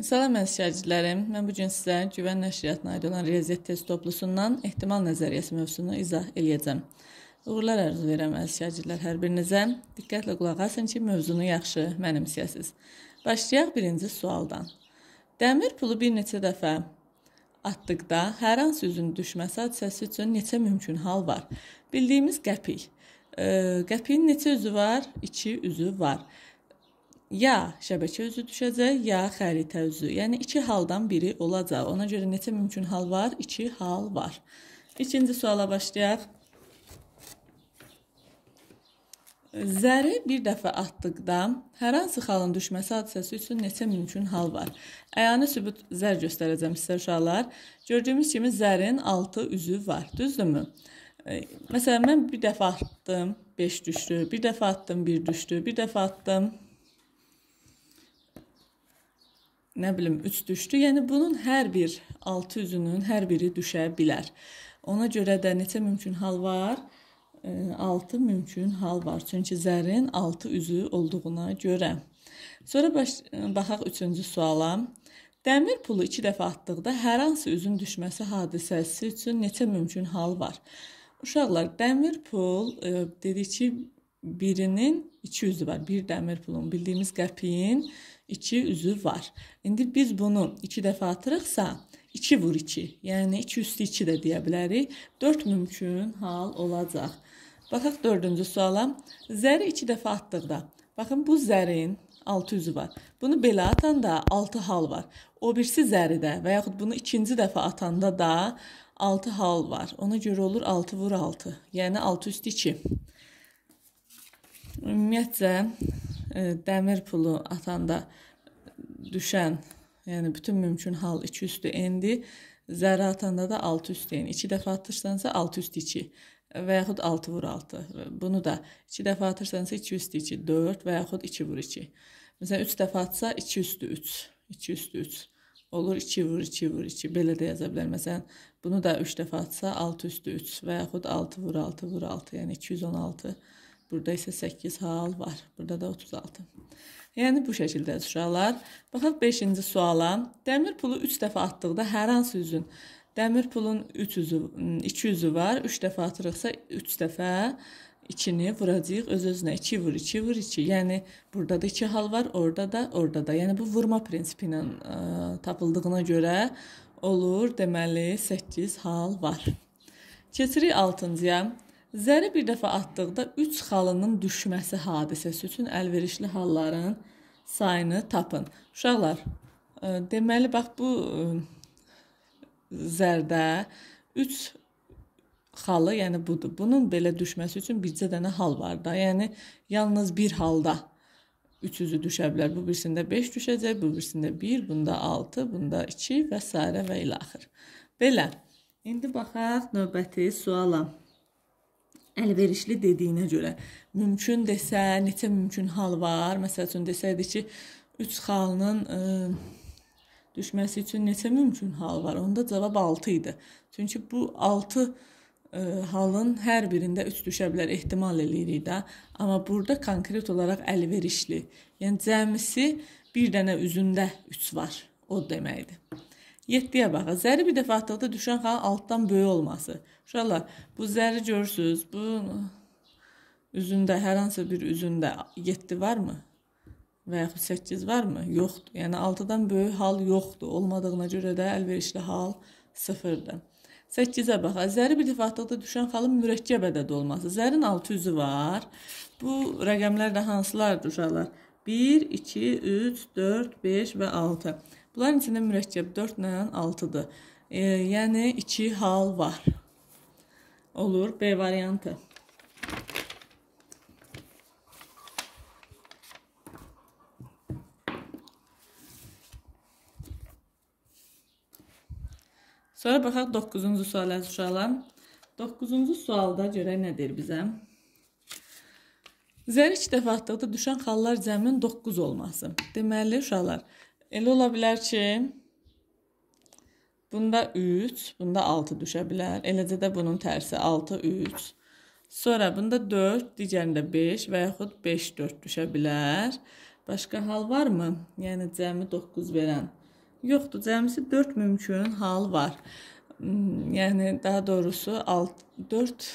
Salam əsgərcilərim, mən bu gün sizə Güvən nəşriyyatına aid olan riyaziyyat test toplusundan ehtimal nəzəriyyəsi mövzusunu izah eləyəcəm. Uğurlar arzu verirəm əsgərcilər hər birinizə. Diqqətlə qulaq asın ki, mövzunu yaxşı mənimsəyəsiz. Başlayaq birinci sualdan. Dəmir pulu bir neçə dəfə atdıqda hər hansı üzün düşməsi hadisəsi üçün neçə mümkün hal var? Bildiyimiz qəpik. E, qəpiyin neçə üzü var? 2 üzü var ya şəbəkə üzü düşəcək, ya xəritə üzü. Yəni iki haldan biri olacaq. Ona görə neçə mümkün hal var? 2 hal var. İkinci suala başlayaq. Zəri bir dəfə atdıqda hər hansı xalın düşməsi hadisəsi üçün neçə mümkün hal var? Əyani sübut zər göstərəcəm sizə uşaqlar. Gördüyümüz kimi zərin 6 üzü var, düzdürmü? E, məsələn mən bir dəfə atdım, 5 düşdü, bir dəfə atdım, 1 düşdü, bir dəfə atdım, nə bilim 3 düşdü. Yəni bunun hər bir 6 üzünün hər biri düşə bilər. Ona görə də neçə mümkün hal var? 6 mümkün hal var. Çünki zərin 6 üzü olduğuna görə. Sonra baş, baxaq 3-cü suala. Dəmir pulu 2 dəfə atdıqda hər hansı üzün düşməsi hadisəsi üçün neçə mümkün hal var? Uşaqlar, dəmir pul e, dedik ki, birinin 2 üzü var. Bir dəmir pulun bildiyimiz qəpiyin 2 üzü var. İndi biz bunu 2 dəfə atırıqsa, 2 vur 2, yəni 2 üstü 2 də deyə bilərik. 4 mümkün hal olacaq. Baxaq 4-cü suala. Zəri 2 dəfə atdıqda, baxın bu zərin 6 üzü var. Bunu belə atanda 6 hal var. O birisi zəridə və yaxud bunu ikinci dəfə atanda da 6 hal var. Ona görə olur 6 vur 6, yəni 6 üstü 2. Ümumiyyətcə E, dəmir pulu atanda düşən, yəni bütün mümkün hal 2 üstü n-dir. Zərə atanda da 6 üstü n. 2 dəfə atırsansa 6 üstü 2 və yaxud 6 vur 6. Bunu da 2 dəfə atırsansa 2 üstü 2 4 və yaxud 2 vur 2. Məsələn 3 dəfə atsa 2 üstü 3. 2 üstü 3 olur 2 vur 2 vur 2 belə də yaza bilər. Məsələn, bunu da 3 dəfə atsa 6 üstü 3 və yaxud 6 vur 6 vur 6, yəni 216 Burada isə 8 hal var. Burada da 36. Yəni bu şəkildə uşaqlar. Baxaq 5-ci suala. Dəmir pulu 3 dəfə atdıqda hər hansı üzün Dəmir pulun 3 üzü, 2 üzü var. 3 dəfə atırıqsa 3 dəfə 2-ni vuracağıq öz-özünə. 2 vur, 2 vur, 2. Yəni burada da 2 hal var, orada da, orada da. Yəni bu vurma prinsipi ilə ə, e, tapıldığına görə olur, deməli 8 hal var. Keçirik 6-cıya. Zəri bir dəfə atdıqda 3 xalının düşməsi hadisəsi üçün əlverişli halların sayını tapın. Uşaqlar, e, deməli bax bu e, zərdə 3 xalı, yəni budur. Bunun belə düşməsi üçün bircə dənə hal var da. Yəni yalnız bir halda 300-ü düşə bilər. Bu birisində 5 düşəcək, bu birisində 1, bunda 6, bunda 2 və s. və ilə axır. Belə. İndi baxaq növbəti suala əlverişli dediyinə görə. Mümkün desə, neçə mümkün hal var? Məsəl üçün desəydi ki, 3 xalının ə, e, düşməsi üçün neçə mümkün hal var? Onda cavab 6 idi. Çünki bu 6 ə, e, halın hər birində 3 düşə bilər ehtimal eləyirik də, amma burada konkret olaraq əlverişli. Yəni cəmisi bir dənə üzündə 3 var. O deməkdir. 7-yə baxın. Zəri bir dəfə atdıqda düşən xalın altdan böyük olması. Uşaqlar, bu zəri görürsüz. Bu üzündə, hər hansı bir üzündə 7 varmı? Və yaxud 8 varmı? Yoxdur. Yəni 6-dan böyük hal yoxdur. Olmadığına görə də əlverişli hal 0-dır. 8-ə baxaq. Zəri bir dəfə atdıqda düşən xalın mürəkkəb ədəd olması. Zərin 6 üzü var. Bu rəqəmlər də hansılardır uşaqlar? 1, 2, 3, 4, 5 və 6. Bunların içində mürəkkəb 4 ilə 6-dır. E, yəni 2 hal var. Olur B variantı. Sonra baxaq 9-cu suala uşaqlar. 9-cu sualda görək nə deyir bizə? Zər 2 dəfə atdıqda düşən xallar cəminin 9 olması. Deməli uşaqlar, Elə ola bilər ki, bunda 3, bunda 6 düşə bilər. Eləcə də bunun tərsi 6 3. Sonra bunda 4, digərində 5 və yaxud 5 4 düşə bilər. Başqa hal varmı? Yəni cəmi 9 verən. Yoxdur, cəmisi 4 mümkün hal var. Hmm, yəni daha doğrusu 6 4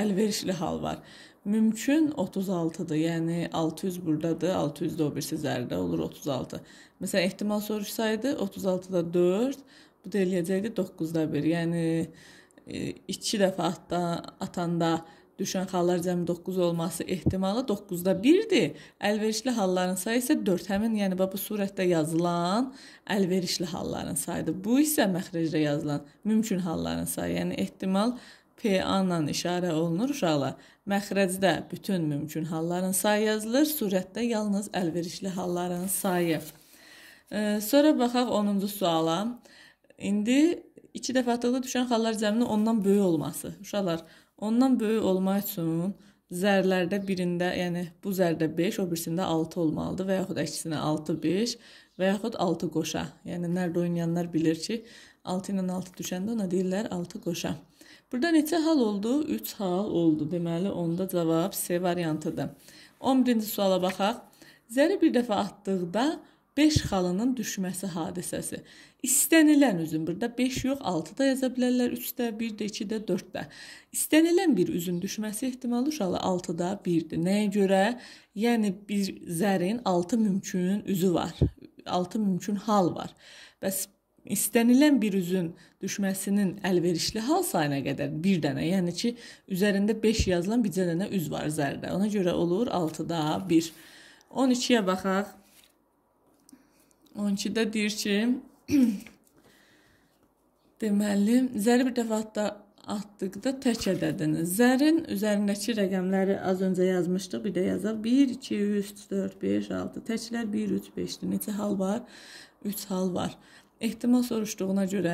əlverişli hal var mümkün 36-dır. Yəni 600 burdadır, 600 də o birisi zərdə olur 36. Məsələn, ehtimal soruşsaydı 36-da 4, bu da eləyəcəkdi 9-da 1. Yəni 2 e, dəfə atda, atanda düşən hallar cəmi 9 olması ehtimalı 9-da 1-dir. Əlverişli halların sayı isə 4. Həmin, yəni bu surətdə yazılan əlverişli halların sayıdır. Bu isə məxrəcdə yazılan mümkün halların sayı, yəni ehtimal 4 PA ilə işarə olunur uşaqlar. Məxrəcdə bütün mümkün halların sayı yazılır, surətdə yalnız əlverişli halların sayı. E, sonra baxaq 10-cu suala. İndi 2 dəfə atılıqda düşən hallar cəminin ondan böyük olması. Uşaqlar, ondan böyük olmaq üçün zərlərdə birində, yəni bu zərdə 5, o birisində 6 olmalıdır və yaxud əksinə 6 5 və yaxud 6 qoşa. Yəni nərd oynayanlar bilir ki, 6 ilə 6 düşəndə ona deyirlər 6 qoşa. Burada neçə hal oldu? 3 hal oldu. Deməli, onda cavab C variantıdır. 11-ci suala baxaq. Zəri bir dəfə atdıqda 5 xalının düşməsi hadisəsi. İstənilən üzüm burada 5 yox, 6 da yaza bilərlər, 3-də, 1-də, 2-də, 4-də. İstənilən bir üzüm düşməsi ehtimalı uşaqlar 6-da 1-dir. Nəyə görə? Yəni bir zərin 6 mümkün üzü var. 6 mümkün hal var. Bəs istənilən bir üzün düşməsinin əlverişli hal sayına qədər bir dənə, yəni ki, üzərində 5 yazılan bircə dənə üz var zərdə. Ona görə olur 6-da 1. 12-yə baxaq. 12-də deyir ki, deməli, zəri bir dəfə atda atdıqda tək ədədini. Zərin üzərindəki rəqəmləri az öncə yazmışdıq. Bir də yazaq 1 2 3 4 5 6. Təklər 1 3 5-dir. Neçə hal var? 3 hal var. Ehtimal soruşduğuna görə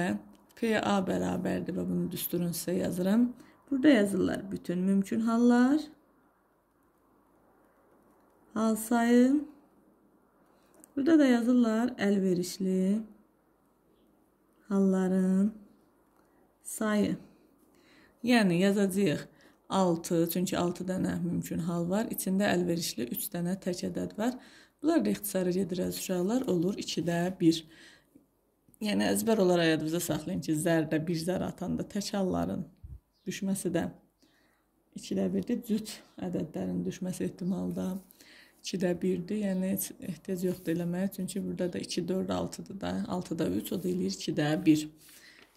PA bərabərdir və bunu düsturun sizə yazıram. Burada yazırlar bütün mümkün hallar, hal sayı. Burada da yazırlar əlverişli halların sayı. Yəni yazacağıq 6, çünki 6 dənə mümkün hal var. İçində əlverişli 3 dənə tək ədəd var. Bunlar da ixtisara gedirəz uşaqlar, olur 2-də 1 yəni əzbər olaraq yadınızda saxlayın ki, zərdə bir zər atanda tək halların düşməsi də 2-də 1-dir. Cüt ədədlərin düşməsi ehtimalı da 2-də 1-dir. Yəni heç ehtiyac yoxdur eləməyə, çünki burada da 2 4 6-dır da. 6-da 3, o da eləyir 2-də 1.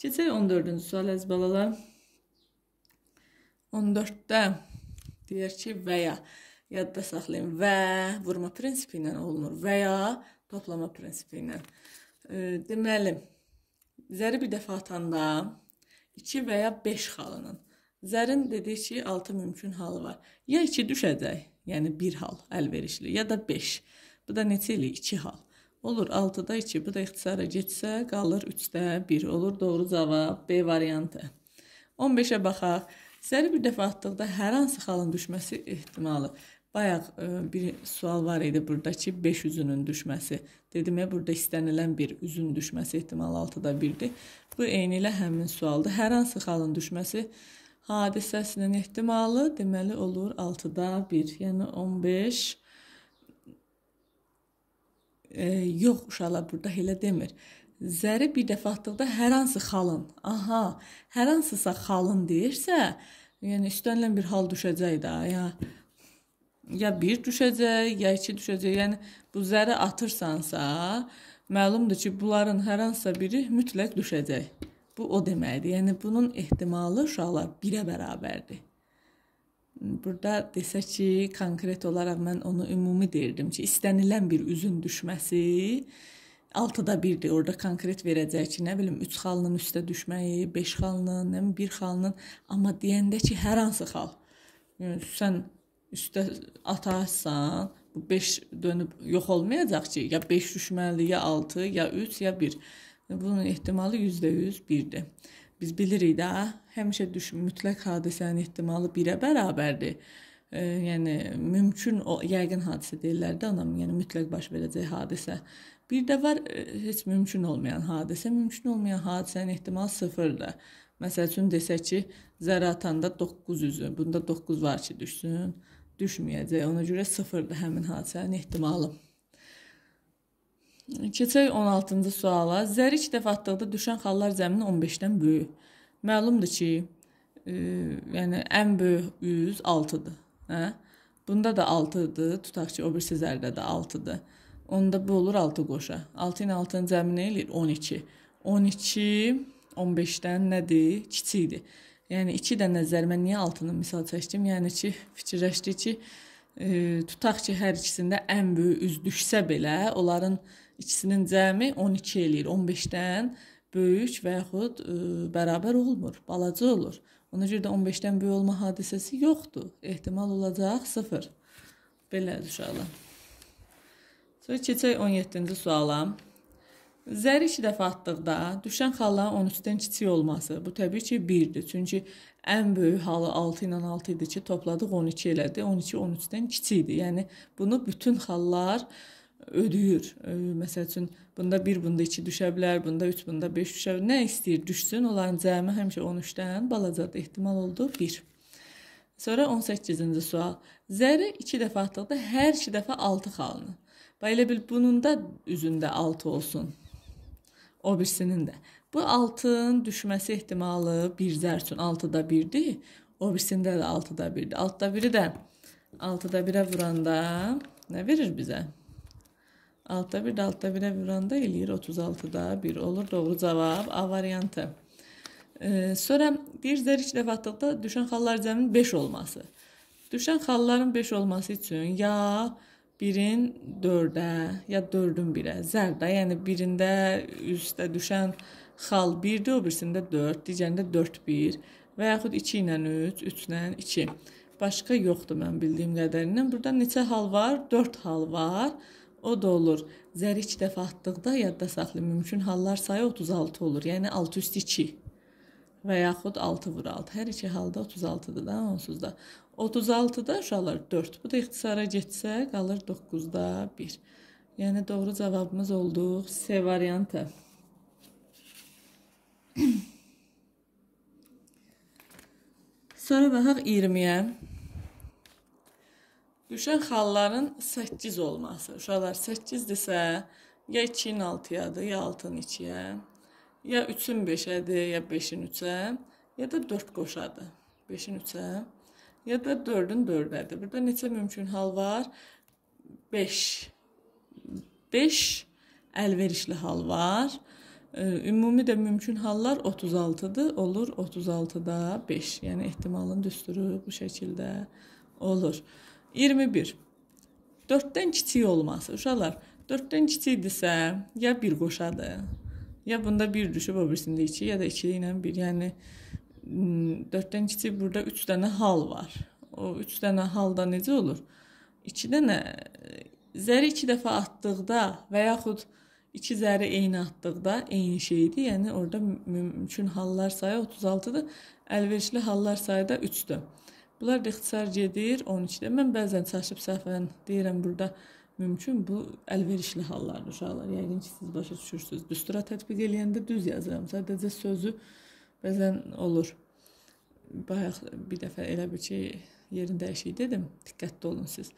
Keçək 14-cü sual əzbalalar. 14-də deyir ki, və ya yadda saxlayın və vurma prinsipi ilə olunur və ya toplama prinsipi ilə. Deməli, zəri bir dəfə atanda 2 və ya 5 xalının. Zərin dedik ki, 6 mümkün halı var. Ya 2 düşəcək, yəni 1 hal əlverişli, ya da 5. Bu da neçə ilə 2 hal. Olur 6-da 2, bu da ixtisara getsə, qalır 3-də 1. Olur doğru cavab B variantı. 15-ə baxaq. Zəri bir dəfə atdıqda hər hansı xalın düşməsi ehtimalı Bayaq e, bir sual var idi buradakı 5 üzünün düşməsi. Dedim ya, burada istənilən bir üzün düşməsi ehtimalı 6-da 1-dir. Bu eyni ilə həmin sualdır. Hər hansı xalın düşməsi hadisəsinin ehtimalı deməli olur 6-da 1, yəni 15. E, yox uşaqlar burada elə demir. Zəri bir dəfə atdıqda hər hansı xalın, aha, hər hansısa xalın deyirsə, yəni istənilən bir hal düşəcək də, ya. Yəni ya bir düşəcək, ya iki düşəcək. Yəni bu zəri atırsansa, məlumdur ki, bunların hər hansısa biri mütləq düşəcək. Bu o deməkdir. Yəni bunun ehtimalı uşaqlar 1-ə bərabərdir. Burada desək ki, konkret olaraq mən onu ümumi deyirdim ki, istənilən bir üzün düşməsi 6-da 1-dir. Orda konkret verəcək ki, nə bilim 3 xalının üstə düşməyi, 5 xalının, nə bilim 1 xalının, amma deyəndə ki, hər hansı xal. Yəni, sən üstə atarsan, bu 5 dönüb yox olmayacaq ki, ya 5 düşməli, ya 6, ya 3, ya 1. Bunun ehtimalı %100 1-dir. Biz bilirik də, həmişə düş mütləq hadisənin ehtimalı 1-ə bərabərdir. E, yəni mümkün o yəqin hadisə deyirlər də ona, yəni mütləq baş verəcək hadisə. Bir də var e, heç mümkün olmayan hadisə. Mümkün olmayan hadisənin ehtimalı 0-dır. Məsəl üçün desək ki, zərə atanda 900-ü, bunda 9 var ki, düşsün düşməyəcək. Ona görə sıfırdır həmin hadisənin ehtimalı. Keçək 16-cı suala. Zər ilk dəfə atdıqda düşən xallar zəmini 15-dən böyük. Məlumdur ki, e, yəni ən böyük üz 6-dır, hə? Bunda da 6-dır. Tutaq ki, o birisi zərdə də 6-dır. Onda bu olur 6 qoşa. 6 ilə 6-nı cəmi nə eləyir? 12. 12 15-dən nədir? Kiçikdir. Yəni 2 də nəzərimə niyə altını misal çəkdim? Yəni ki, fikirləşdi ki, e, tutaq ki, hər ikisində ən böyük üz düşsə belə, onların ikisinin cəmi 12 eləyir. 15-dən böyük və yaxud e, bərabər olmur, balaca olur. Ona görə də 15-dən böyük olma hadisəsi yoxdur. Ehtimal olacaq 0. Belə uşaqlar. Sonra keçək 17-ci suala. Zəri iki dəfə atdıqda düşən xalların 13-dən kiçik olması, bu təbii ki, 1-dir. Çünki ən böyük halı 6 ilə 6 idi ki, topladıq 12 elədi. 12 13-dən kiçikdir. Yəni bunu bütün xallar ödəyir. Məsəl üçün bunda 1, bunda 2 düşə bilər, bunda 3, bunda 5 düşə bilər. Nə istəyir düşsün, onların cəmi həmişə 13-dən balacadır. Ehtimal oldu 1. Sonra 18-ci sual. Zəri 2 dəfə atdıqda hər 2 dəfə 6 xalını. Bax elə bil bunun da üzündə 6 olsun o birisinin də. Bu altın düşməsi ehtimalı bir zər üçün 6-da 1-dir. O birisində də 6-da 1-dir. 6-da 1-i də 6-da 1-ə vuranda nə verir bizə? 6-da 1 də 6-da 1-ə vuranda eləyir 36-da 1 olur. Doğru cavab A variantı. Ee, sonra bir zər ilk dəfə atdıqda düşən xallar cəminin 5 olması. Düşən xalların 5 olması üçün ya birin dördə ya dördün birə zərdə, yəni birində üstə düşən xal 1-dir, o birisində 4, digərində 4-1 və yaxud 2 ilə 3, 3 ilə 2. Başqa yoxdur mən bildiyim qədərindən. Burada neçə hal var? 4 hal var. O da olur. Zəri 2 dəfə atdıqda yadda saxlayın. Mümkün hallar sayı 36 olur. Yəni 6 üstü 2 və yaxud 6 vur 6. Hər iki halda 36-dır da onsuz da. 36-da uşaqlar 4. Bu da ixtisara getsə qalır 9-da 1. Yəni doğru cavabımız oldu C variantı. Sonra baxaq 20-yə. Düşən xalların 8 olması. Uşaqlar 8-dirsə, ya 2-nin 6-yadır, ya 6-nın 2-yə ya 3-ün 5-ədir, ya 5-in 3-ə, ya da 4 qoşadır. 5-in 3-ə, ya da 4-ün 4-ədir. Burada neçə mümkün hal var? 5. 5 əlverişli hal var. Ümumi də mümkün hallar 36-dır, olur 36-da 5. Yəni ehtimalın düsturu bu şəkildə olur. 21. 4-dən kiçik olması. Uşaqlar, 4-dən kiçikdirsə, ya 1 qoşadır, Ya bunda bir düşüb, o birisində iki, ya da ikili ilə bir. Yəni 4-dən kiçik burada 3 dənə hal var. O 3 dənə halda necə olur? 2 dənə zəri 2 dəfə atdıqda və yaxud iki zəri eyni atdıqda eyni şeydir. Yəni orada mümkün hallar sayı 36-dır. Əlverişli hallar sayı da 3-dür. Bunlar da ixtisar gedir 12-də. Mən bəzən çaşıb səhvən deyirəm burada mümkün bu əlverişli hallardır uşaqlar. Yəqin ki, siz başa düşürsüz. Düstura tətbiq eləyəndə düz yazıram. Sadəcə sözü bəzən olur. Bayaq bir dəfə elə bir şey yerin dəyişik dedim. Diqqətli olun siz.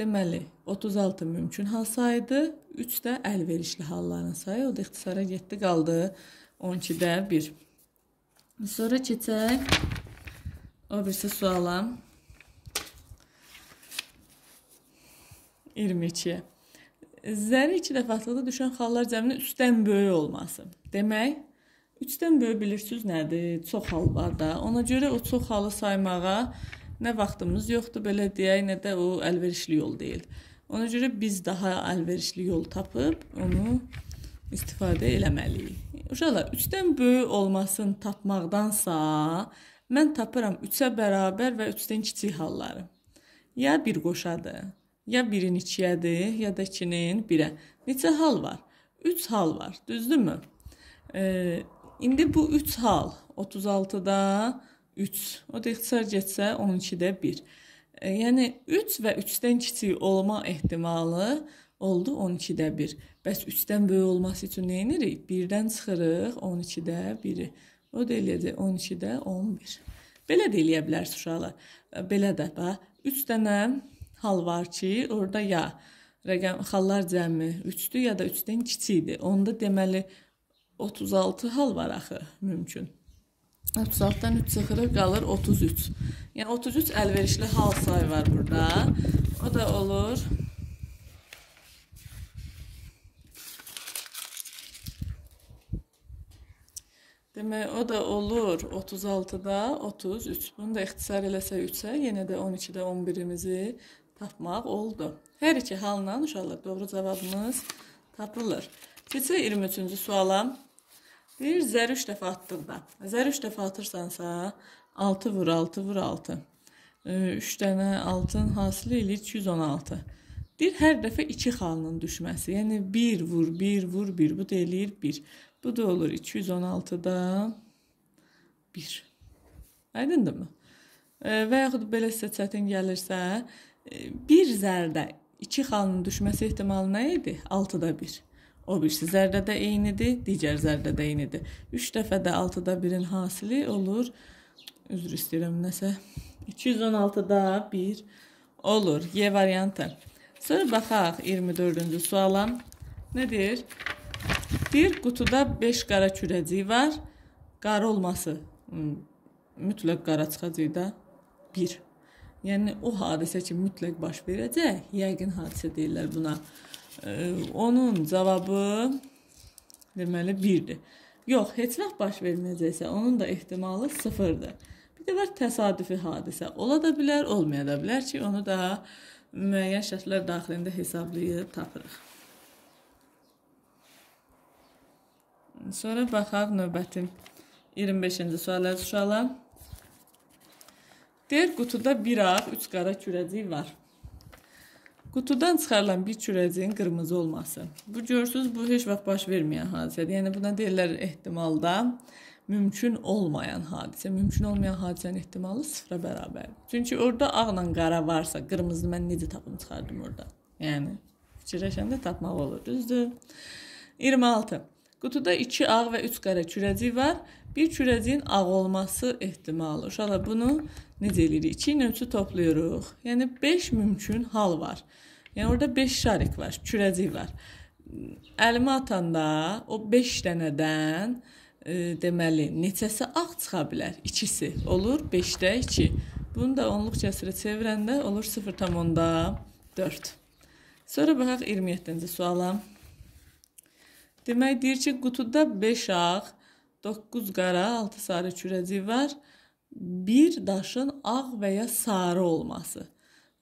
Deməli, 36 mümkün hal sayıdır, 3 də əlverişli halların sayı. O da ixtisara getdi, qaldı 12-də 1. Sonra keçək o birisi suala. 22-yə. Zəri 2 dəfə atıldı düşən xallar cəminin 3-dən böyük olması. Demək, 3-dən böyük bilirsiniz nədir? Çox hal var da. Ona görə o çox halı saymağa nə vaxtımız yoxdur, belə deyək, nə də o əlverişli yol deyil. Ona görə biz daha əlverişli yol tapıb onu istifadə eləməliyik. Uşaqlar, 3-dən böyük olmasını tapmaqdansa, mən tapıram 3-ə bərabər və 3-dən kiçik halları. Ya bir qoşadır Ya biri neçiyədir, ya da ikinin birə. Neçə hal var? 3 hal var, düzdürmü? E, indi bu 3 hal 36-da 3. O da ixtisar getsə 12-də 1. E, yəni 3 və 3-dən kiçik olma ehtimalı oldu 12-də 1. Bəs 3-dən böyük olması üçün nə edirik? 1-dən çıxırıq 12-də 1-i. O da eləyəcək 12-də 11. Belə də eləyə bilərsiniz uşaqlar. Belə də bax 3 dənə hal var ki, orada ya rəqəm xallar cəmi 3-dür ya da 3-dən kiçikdir. Onda deməli 36 hal var axı mümkün. 36-dan 3 çıxırıq, qalır 33. Yəni 33 əlverişli hal sayı var burada. O da olur Demək, o da olur 36-da 33. Bunu da ixtisar eləsək 3-ə, yenə də 12-də 11-imizi tapmaq oldu. Hər iki halla uşaqlar doğru cavabımız tapılır. Keçək 23-cü suala. Bir zəri 3 dəfə atdıqda. Zəri 3 dəfə atırsansa 6 vur 6 vur 6. 3 dənə altın hasil eləyir 216. Bir hər dəfə 2 xalının düşməsi. Yəni 1 vur 1 vur 1 bu da eləyir 1. Bu da olur 216-da 1. Aydındırmı? Və yaxud belə sizə çətin gəlirsə, bir zərdə iki xalının düşməsi ehtimalı nə idi? 6-da 1. O birisi zərdədə eynidir, digər zərdədə eynidir. 3 dəfə də 6-da 1-in hasili olur. Üzr istəyirəm nəsə. 216-da 1 olur. Y variantı. Sonra baxaq 24-cü suala. Nədir? Bir qutuda 5 qara kürəcik var. Qara olması hmm, mütləq qara çıxacaq da. 1 Yəni o hadisə ki, mütləq baş verəcək, yəqin hadisə deyirlər buna. E, onun cavabı deməli 1-dir. Yox, heç vaxt baş verməyəcəksə, onun da ehtimalı 0-dır. Bir də var təsadüfi hadisə. Ola da bilər, olmaya da bilər ki, onu da müəyyən şərtlər daxilində hesablayıb tapırıq. Sonra baxaq növbəti 25-ci sualə uşaqlar. Deyir qutuda bir ağ, üç qara kürəcik var. Qutudan çıxarılan bir kürəciyin qırmızı olması. Bu görürsüz, bu heç vaxt baş verməyən hadisədir. Yəni buna deyirlər ehtimalda mümkün olmayan hadisə. Mümkün olmayan hadisənin ehtimalı sıfıra bərabərdir. Çünki orada ağla qara varsa, qırmızını mən necə tapım çıxardım orada? Yəni fikirləşəndə tapmaq olur, düzdür? 26. Qutuda 2 ağ və 3 qara kürəcik var. Bir kürəciyin ağ olması ehtimalı. Uşaqlar bunu necə eləyirik? 2 ilə 3-ü toplayırıq. Yəni 5 mümkün hal var. Yəni orada 5 şarik var, kürəcik var. Əlimi atanda o 5 dənədən e, deməli neçəsi ağ çıxa bilər? İkisi olur 5-də 2. Bunu da onluq cəsrə çevirəndə olur 0.4. Sonra baxaq 27-ci suala. Demək deyir ki, qutuda 5 ağ 9 qara, 6 sarı kürəcik var. Bir daşın ağ və ya sarı olması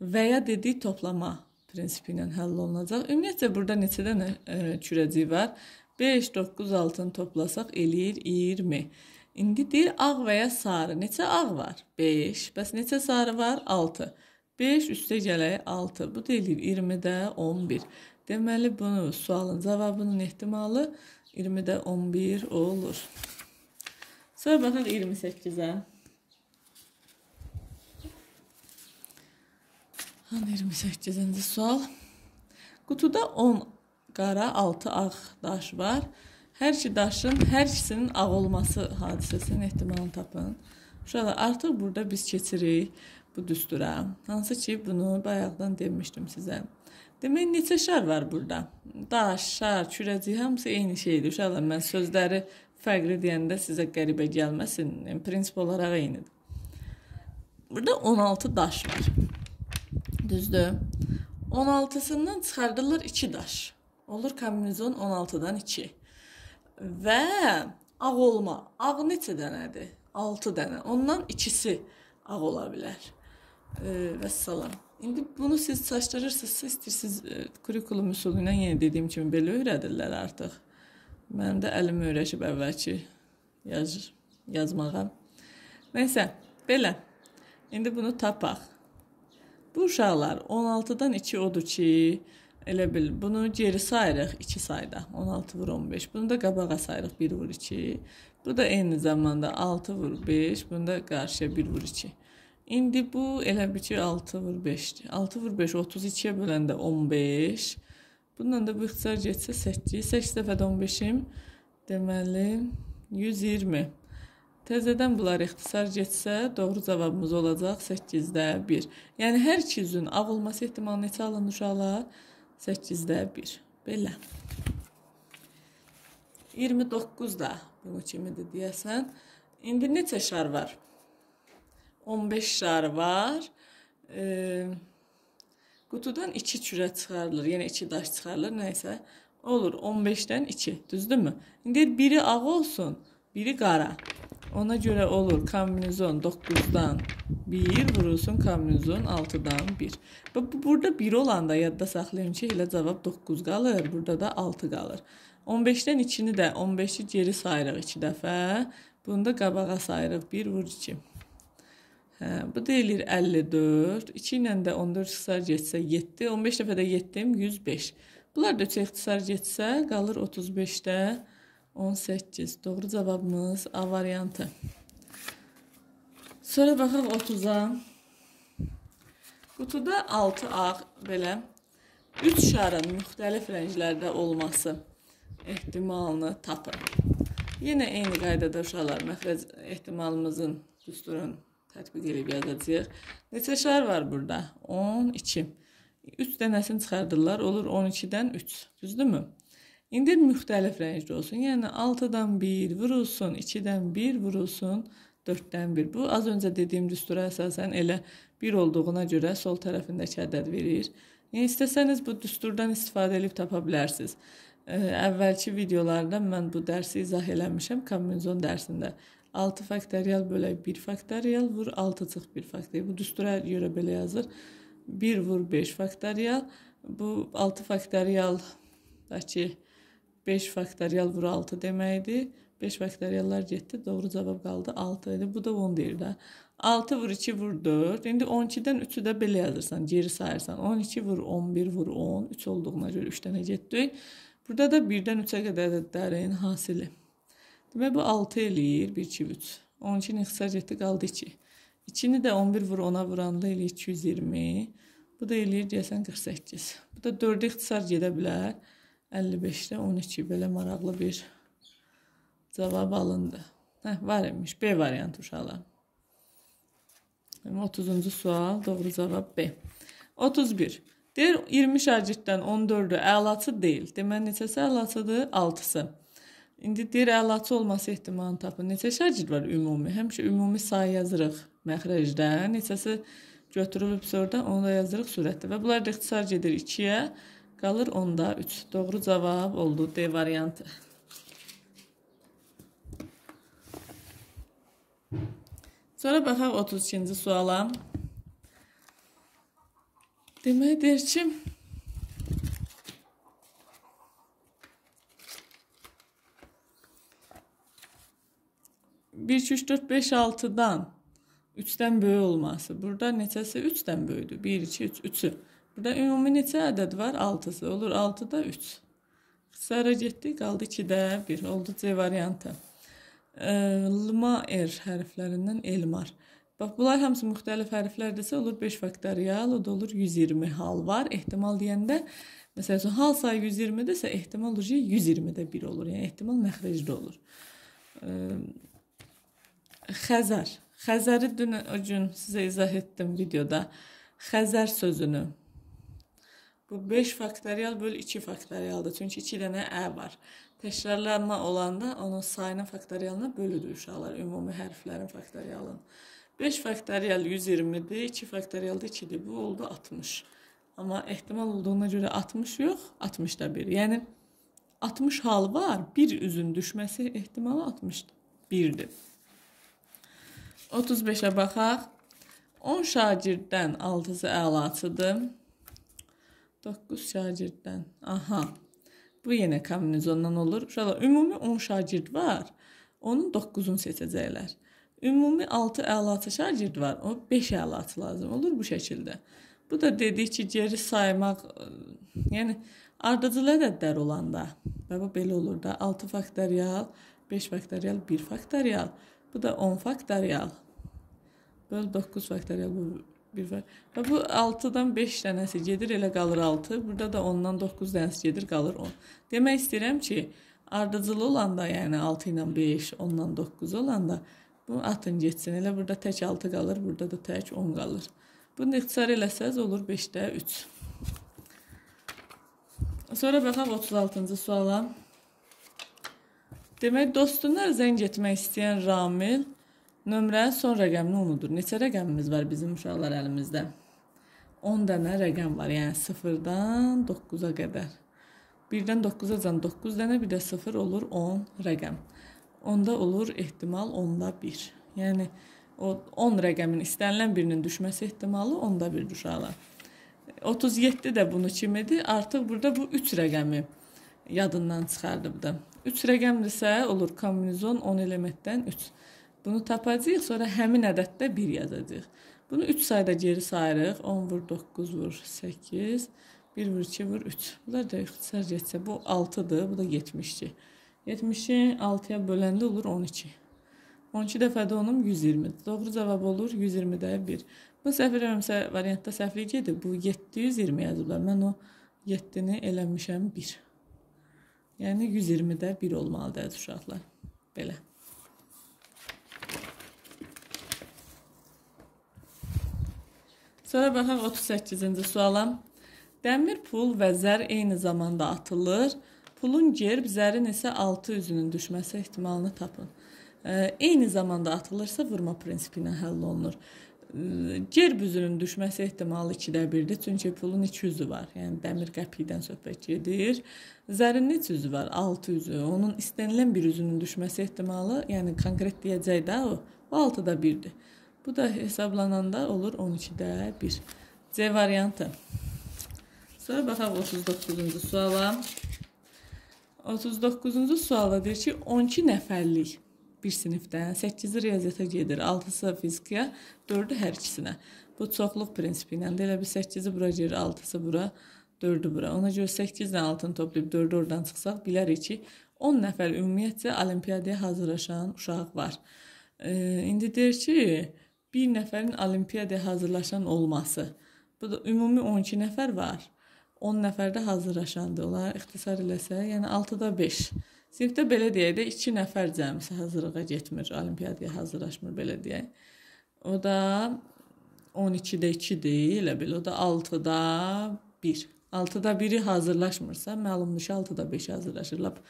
və ya dedik toplama prinsipi ilə həll olunacaq. Ümumiyyətlə burada neçə dənə e, kürəcik var? 5 9 6-nı toplasaq eləyir 20. İndi deyir ağ və ya sarı. Neçə ağ var? 5. Bəs neçə sarı var? 6. 5 üstə gələk 6. Bu da eləyir 20 də 11. Deməli bunu sualın cavabının ehtimalı 20-də 11 olur. Sonra baxaq 28-ə. Han 28-ci sual. Qutuda 10 qara, 6 ağ daş var. Hər iki daşın hər ikisinin ağ olması hadisəsinin ehtimalını tapın. Uşaqlar, artıq burada biz keçirik bu düsturə. Hansı ki, bunu bayaqdan demişdim sizə. Demək neçə şər var burada? Daş, şər, kürəcik hamısı eyni şeydir. Uşaqlar, mən sözləri fərqli deyəndə sizə qəribə gəlməsin. Yəni, prinsip olaraq eynidir. Burada 16 daş var. Düzdür? 16-sından çıxardılır 2 daş. Olur kombinizon 16-dan 2. Və ağ olma. Ağ neçə dənədir? 6 dənə. Ondan ikisi ağ ola bilər. E, Vəssalam. İndi bunu siz çaşdırırsınızsa, istəyirsiniz e, kurikulum üsulu ilə yenə dediyim kimi belə öyrədirlər artıq. Mənim də əlim öyrəşib əvvəlki yaz yazmağa. Nəysə, belə. İndi bunu tapaq. Bu uşaqlar 16-dan 2 odur ki, elə bil bunu geri sayırıq 2 sayda. 16 vur 15. Bunu da qabağa sayırıq 1 vur 2. Bu da eyni zamanda 6 vur 5, bunu da qarşıya 1 vur 2. İndi bu elə bir ki 6 vur 5-dir. 6 vur 5 32-yə böləndə 15. Bundan da bu ixtisar getsə 8. 8 dəfə də 15-im. Deməli 120. Təzədən bunlar ixtisar getsə, doğru cavabımız olacaq 8-də 1. Yəni hər iki üzün av olması ehtimalı neçə alınır uşaqlar? 8-də 1. Belə. 29 da bunu kimi də deyəsən. İndi neçə şar var? 15 şarı var. E, qutudan 2 çürə çıxarılır, yəni 2 daş çıxarılır, nəysə. Olur 15-dən 2, düzdürmü? İndi biri ağ olsun, biri qara. Ona görə olur kombinizon 9-dan 1 vurulsun kombinizon 6-dan 1. Bu burada 1 olanda yadda saxlayın ki, elə cavab 9 qalır, burada da 6 qalır. 15-dən 2-ni də 15-i geri sayırıq 2 dəfə. Bunu da qabağa sayırıq 1 vur 2. Hə, bu deyilir 54, 2 ilə də 14 ixtisar getsə 7, 15 dəfə də 7, 105. Bunlar da 3 ixtisar getsə qalır 35-də 18. Doğru cavabımız A variantı. Sonra baxaq 30-a. Qutuda 6 ağ belə 3 şarın müxtəlif rənglərdə olması ehtimalını tapın. Yenə eyni qaydada uşaqlar məxrəc ehtimalımızın düsturun Tətbiq eləyib yazacağıq. Neçə şar var burada? 12. 3 dənəsini çıxardırlar, olur 12-dən 3. Düzdürmü? İndi müxtəlif rəngdə olsun. Yəni 6-dan 1 vurulsun, 2-dən 1 vurulsun, 4-dən 1. Bu az öncə dediyim düstura əsasən elə 1 olduğuna görə sol tərəfindəki ədəd verir. Yəni istəsəniz bu düsturdan istifadə edib tapa bilərsiniz. Ə, əvvəlki videolarda mən bu dərsi izah eləmişəm kombinizon dərsində. 6 faktorial bölək 1 faktorial vur 6 çıx 1 faktorial. Bu düstura görə belə yazır. 1 vur 5 faktorial. Bu 6 faktorial dakı 5 faktorial vur 6 deməkdir. 5 faktoriallar getdi. Doğru cavab qaldı 6 idi. Bu da 10 deyir də. 6 vur 2 vur 4. İndi 12-dən 3-ü də belə yazırsan, geri sayırsan. 12 vur 11 vur 10, 3 olduğuna görə 3 dənə getdik. Burada da 1-dən 3-ə qədər ədədlərin hasili. Və bu 6 eləyir 1 2 3. 12-nin ixtisacəti qaldı 2. 2-ni də 11 vur 10-a vuranda eləyir 220. Bu da eləyir deyəsən 48. Bu da 4 ixtisar gedə bilər. 55-də 12 belə maraqlı bir cavab alındı. Hə, var imiş B variantı uşaqlar. 30-cu sual, doğru cavab B. 31. Deyir 20 şagirddən 14-ü əlaçı deyil. Deməli neçəsi əlaçıdır? 6-sı. İndi deyir əlaçı olması ehtimalını tapın. Neçə şagird var ümumi? Həmişə ümumi sayı yazırıq məxrəcdə. Neçəsi götürülübsə orada onu da yazırıq sürətdə və bunlar da ixtisar gedir 2-yə, qalır 10-da 3. Doğru cavab oldu D variantı. Sonra baxaq 32-ci suala. Demək deyir ki, 1, 2, 3, 4, 5, 6-dan 3-dən böyük olması. Burada neçəsi 3-dən böyükdür? 1, 2, 3, 3-ü. Burada ümumi neçə ədəd var? 6-sı. Olur 6-da 3. Xüsusara getdi, qaldı 2-də 1. Oldu C variantı. Lmaer hərflərindən elmar. Bax, bunlar hamısı müxtəlif hərflərdirsə, olur 5 faktorial, o da olur 120 hal var. Ehtimal deyəndə, məsəl üçün, hal sayı 120-dirsə, ehtimal ucu 120-də 1 olur. Yəni, ehtimal məxrəcdə olur. Ə, Xəzər. Xəzəri dünən o gün sizə izah etdim videoda. Xəzər sözünü. Bu 5 faktorial böl 2 faktorialdır. Çünki 2 dənə ə var. Təkrarlanma olanda onun sayının faktorialına bölüdür uşaqlar, ümumi hərflərin faktorialın. 5 faktorial 120-dir, 2 faktorial da 2-dir. Bu oldu 60. Amma ehtimal olduğuna görə 60 yox, 60 da 1. Yəni 60 hal var, bir üzün düşməsi ehtimalı 61-dir. 35-ə baxaq. 10 şagirddən 6-sı əlaçıdır. 9 şagirddən. Aha. Bu yenə kombinizondan olur. Uşaqlar, ümumi 10 şagird var. Onun 9-unu seçəcəklər. Ümumi 6 əlaçı şagird var. O 5 əlaçı lazım olur bu şəkildə. Bu da dedik ki, geri saymaq, yəni ardıcıl ədədlər olanda və bu belə olur da 6 faktorial, 5 faktorial, 1 faktorial Bu da 10 faktorial. Bu 9 faktorial bu bir var. Və bu 6-dan 5 dənəsi gedir, elə qalır 6. Burada da 10-dan 9 dənəsi gedir, qalır 10. Demək istəyirəm ki, ardıcılı olanda, yəni 6 ilə 5, 10-dan 9 olanda bu atın getsin. Elə burada tək 6 qalır, burada da tək 10 qalır. Bunu ixtisar eləsəz olur 5-də 3. Sonra baxaq 36-cı suala. Demək dostuna zəng etmək istəyən Ramil nömrənin son rəqəmini unudur. Neçə rəqəmimiz var bizim uşaqlar əlimizdə? 10 dənə rəqəm var, yəni 0-dan 9-a qədər. 1-dən 9-acan 9 dənə, bir də 0 olur 10 rəqəm. Onda olur ehtimal 10-da 1. Yəni o 10 rəqəmin istənilən birinin düşməsi ehtimalı 10-da 1 uşaqlar. 37 də bunu kimidir? Artıq burada bu 3 rəqəmi yadından çıxardıbdı. 3 rəqəmdirsə, olur kombinizon 10 elementdən 3. Bunu tapacağıq, sonra həmin ədəddə 1 yazacağıq. Bunu 3 sayda geri sayırıq. 10 vur 9 vur 8, 1 vur 2 vur 3. Bunlar da ixtisar getsə, bu 6-dır, bu da 72. 70-i 6-ya böləndə olur 12. 12 dəfədə onun 120. Doğru cavab olur 120-də 1. Bu səhv eləmirəmsə, variantda səhvlik gedir. Bu 720 yazıblar. Mən o 7-ni eləmişəm 1. Yəni 120-də 1 olmalıdır əziz uşaqlar. Belə. Sonra baxaq 38-ci suala. Dəmir pul və zər eyni zamanda atılır. Pulun gerb, zərin isə altı üzünün düşməsi ehtimalını tapın. E, eyni zamanda atılırsa vurma prinsipi ilə həll olunur yer büzünün düşməsi ehtimalı 2-də 1-dir. Çünki pulun 200-ü var. Yəni dəmir qəpikdən söhbət gedir. Zərin neçə üzü var? 600-ü. Onun istənilən bir üzünün düşməsi ehtimalı, yəni konkret deyəcək də o, o 6-da 1-dir. Bu da hesablananda olur 12-də 1. C variantı. Sonra baxaq 39-cu suala. 39-cu sualda deyir ki, 12 nəfərlik bir sinifdə 8-i riyaziyyata gedir, 6-sı fizikaya, 4-ü hər ikisinə. Bu çoxluq prinsipi ilə də elə bir 8-i bura gedir, 6-sı bura, 4-ü bura. Ona görə 8 ilə 6-nı toplayıb 4-ü oradan çıxsaq bilərik ki, 10 nəfər ümumiyyətcə olimpiadaya hazırlaşan uşaq var. E, indi deyir ki, bir nəfərin olimpiadaya hazırlaşan olması. Bu da ümumi 12 nəfər var. 10 nəfər də hazırlaşandı. Onlar ixtisar eləsə, yəni 6-da 5. Sinifdə belə deyək də 2 nəfər cəmisi hazırlığa getmir, olimpiadaya hazırlaşmır belə deyək. O da 12-də 2-dir, elə bil o da 6-da 1. 6-da 1-i hazırlaşmırsa, məlumdur ki, 6-da 5 hazırlaşır. Lap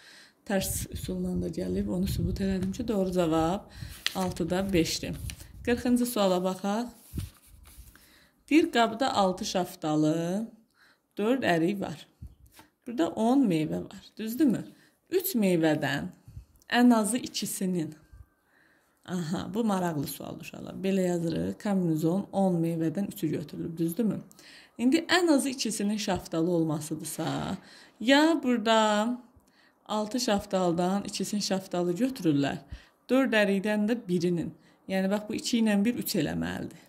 tərs üsulla da gəlib, onu sübut elədim ki, doğru cavab 6-da 5-dir. 40-cı suala baxaq. Bir qabda 6 şaftalı, 4 ərik var. Burada 10 meyvə var, düzdürmü? Üç meyvədən ən azı ikisinin Aha, bu maraqlı sualdır uşaqlar. Belə yazırıq. Kombinizon 10 meyvədən 3-ü götürülüb, düzdürmü? İndi ən azı ikisinin şaftalı olmasıdırsa, ya burada 6 şaftaldan ikisinin şaftalı götürürlər. 4 dərikdən də birinin. Yəni bax bu 2 ilə 1 3 eləməlidir.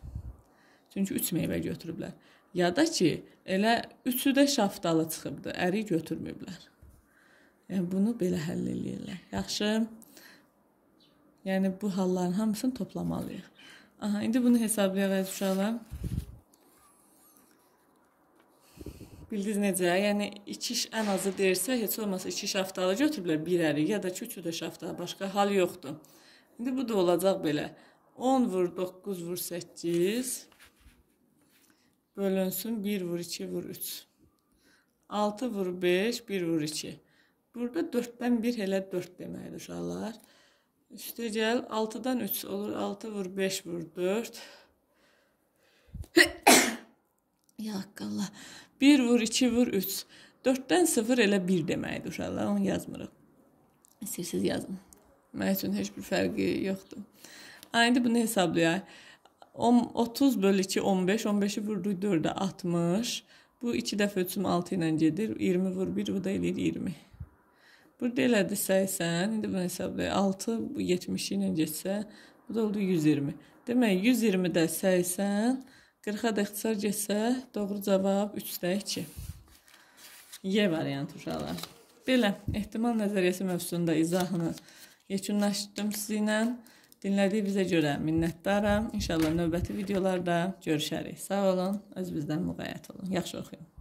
Çünki 3 meyvə götürüblər. Ya da ki, elə üçü də şaftalı çıxıbdı, ərik götürməyiblər. Yəni bunu belə həll eləyirlər. Yaxşı. Yəni bu halların hamısını toplamalıyıq. Aha, indi bunu hesablayaq əziz uşaqlar. Bildiniz necə? Yəni iki iş ən azı deyirsə, heç olmasa iki şaftalı götürüblər birəri ya da üçü də şaftalı, başqa hal yoxdur. İndi bu da olacaq belə. 10 vur 9 vur 8 bölünsün 1 vur 2 vur 3. 6 vur 5, 1 vur 2. Burada 4-dən 1 elə 4 deməkdir uşaqlar. Üstə gəl 6-dan 3 olur. 6 vur 5 vur 4. ya Allah. 1 vur 2 vur 3. 4-dən 0 elə 1 deməkdir uşaqlar. Onu yazmırıq. İstəyirsiniz yazın. Mənim üçün heç bir fərqi yoxdur. Aynı bunu hesablayaq. 10 30 bölü 2 15, 15-i vurduq 4-ə 60. Bu 2 dəfə 3-üm 6 ilə gedir. 20 vur 1, bu da eləyir 20. Burada elədi 80, indi bunu hesablayaq. 6 70 ilə getsə, bu da oldu 120. Demək 120-də 80, 40-a da ixtisar getsə, doğru cavab 3-də 2. Y variantı uşaqlar. Belə ehtimal nəzəriyyəsi mövzusunda izahını yekunlaşdırdım sizinlə. Dinlədiyinizə görə minnətdaram. İnşallah növbəti videolarda görüşərik. Sağ olun, özünüzdən müğayət olun. Yaxşı oxuyun.